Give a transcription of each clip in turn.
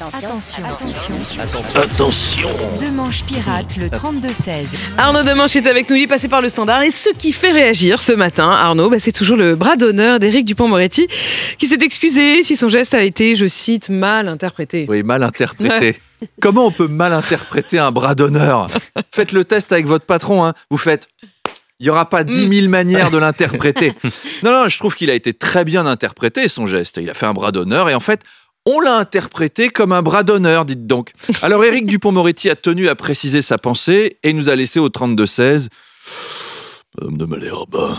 Attention. Attention. Attention. Demanche pirate le 32-16. Arnaud Demanche est avec nous, il est passé par le standard. Et ce qui fait réagir ce matin, Arnaud, bah, c'est toujours le bras d'honneur d'Éric Dupont-Moretti qui s'est excusé si son geste a été, je cite, mal interprété. Oui, mal interprété. Comment on peut mal interpréter un bras d'honneur Faites le test avec votre patron. Hein. Vous faites il n'y aura pas dix mm. mille manières de l'interpréter. Non, non, je trouve qu'il a été très bien interprété, son geste. Il a fait un bras d'honneur. Et en fait, on l'a interprété comme un bras d'honneur, dites donc. Alors Éric Dupont-Moretti a tenu à préciser sa pensée et nous a laissé au 32-16. Madame de Malherbe,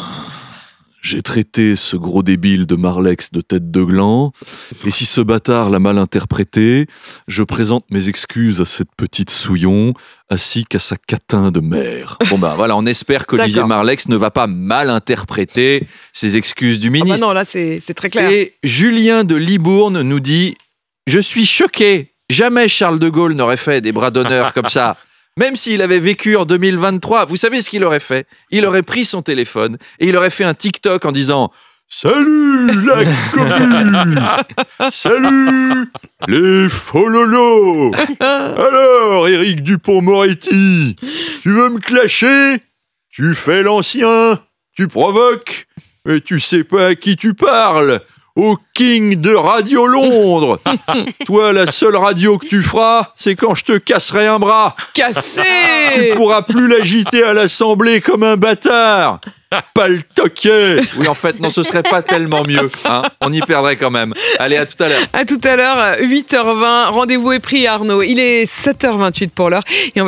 j'ai traité ce gros débile de Marlex de tête de gland, et si ce bâtard l'a mal interprété, je présente mes excuses à cette petite souillon, ainsi qu'à sa catin de mère. Bon ben voilà, on espère qu'Olivier Marlex ne va pas mal interpréter ses excuses du ah bah ministre. Ah non, là c'est très clair. Et Julien de Libourne nous dit « Je suis choqué Jamais Charles de Gaulle n'aurait fait des bras d'honneur comme ça !» Même s'il avait vécu en 2023, vous savez ce qu'il aurait fait Il aurait pris son téléphone et il aurait fait un TikTok en disant Salut la commune Salut les fololos Alors, Éric Dupont-Moretti, tu veux me clasher Tu fais l'ancien, tu provoques, mais tu sais pas à qui tu parles au King de Radio Londres. Toi, la seule radio que tu feras, c'est quand je te casserai un bras. Cassé Tu pourras plus l'agiter à l'Assemblée comme un bâtard. Pas le toquer Oui, en fait, non, ce serait pas tellement mieux. Hein. On y perdrait quand même. Allez, à tout à l'heure. À tout à l'heure, 8h20. Rendez-vous est pris, Arnaud. Il est 7h28 pour l'heure.